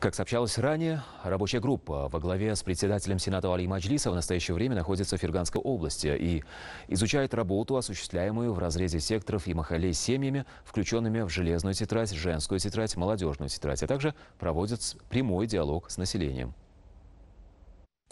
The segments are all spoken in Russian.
Как сообщалось ранее, рабочая группа во главе с председателем Сената Али Маджлиса в настоящее время находится в Ферганской области и изучает работу, осуществляемую в разрезе секторов и махалей семьями, включенными в железную тетрадь, женскую тетрадь, молодежную тетрадь, а также проводит прямой диалог с населением.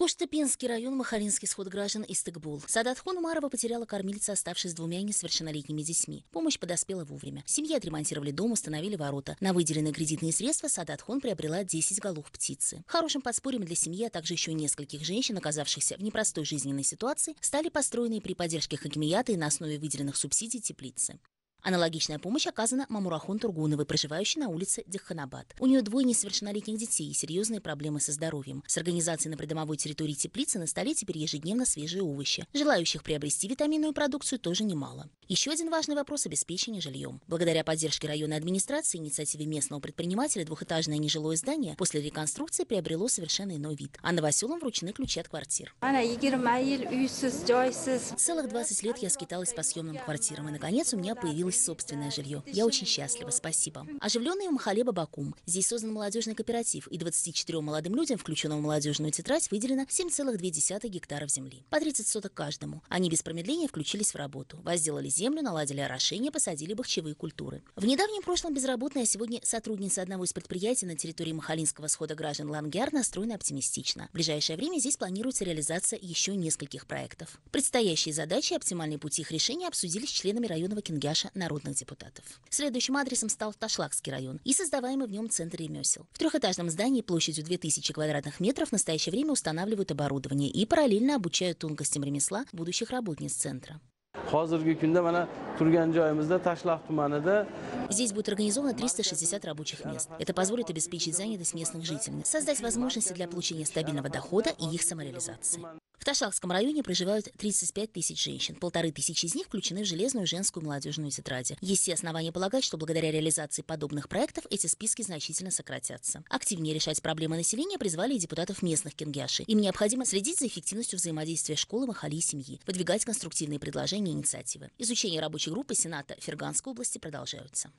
Коштепинский район, Махалинский сход граждан из Истыкбул. Садатхун Марова потеряла кормильца, оставшись с двумя несовершеннолетними детьми. Помощь подоспела вовремя. Семьи отремонтировали дом, установили ворота. На выделенные кредитные средства Садатхун приобрела 10 голов птицы. Хорошим подспорьем для семьи, а также еще нескольких женщин, оказавшихся в непростой жизненной ситуации, стали построенные при поддержке Хакимията и на основе выделенных субсидий теплицы. Аналогичная помощь оказана Мамурахон Тургуновой, проживающей на улице Деханабад. У нее двое несовершеннолетних детей и серьезные проблемы со здоровьем. С организацией на придомовой территории теплицы на столе теперь ежедневно свежие овощи. Желающих приобрести витаминную продукцию тоже немало. Еще один важный вопрос – обеспечение жильем. Благодаря поддержке районной администрации и инициативе местного предпринимателя двухэтажное нежилое здание после реконструкции приобрело совершенно иной вид. А новоселам вручены ключи от квартир. Целых 20 лет я скиталась по съемным квартирам, и, наконец, у меня появилась появилось собственное жилье. Я очень счастлива, спасибо. Оживленный Махале Бабакум. Здесь создан молодежный кооператив, и 24 молодым людям, включенным в молодежную тетрадь, выделено 7,2 гектаров земли. По 30 соток каждому. Они без промедления включились в работу. Возделали землю, наладили орошение, посадили бахчевые культуры. В недавнем прошлом безработная, а сегодня сотрудница одного из предприятий на территории Махалинского схода граждан Лангяр настроена оптимистично. В ближайшее время здесь планируется реализация еще нескольких проектов. Предстоящие задачи и оптимальные пути их решения обсудили с членами районного Кингяша народных депутатов. Следующим адресом стал Ташлакский район и создаваемый в нем центр ремесел. В трехэтажном здании площадью 2000 квадратных метров в настоящее время устанавливают оборудование и параллельно обучают тонкостям ремесла будущих работниц центра. Здесь будет организовано 360 рабочих мест. Это позволит обеспечить занятость местных жителей, создать возможности для получения стабильного дохода и их самореализации. В Ташахском районе проживают 35 тысяч женщин. Полторы тысячи из них включены в железную женскую молодежную тетради. Есть все основания полагать, что благодаря реализации подобных проектов эти списки значительно сократятся. Активнее решать проблемы населения призвали и депутатов местных кингиаши. Им необходимо следить за эффективностью взаимодействия школы, махали и семьи, выдвигать конструктивные предложения и инициативы. Изучение рабочей группы Сената Ферганской области продолжаются.